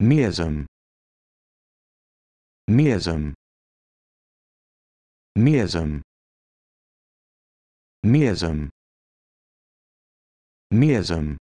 Miasm. Miasm. Miasm. Miasm. Miasm.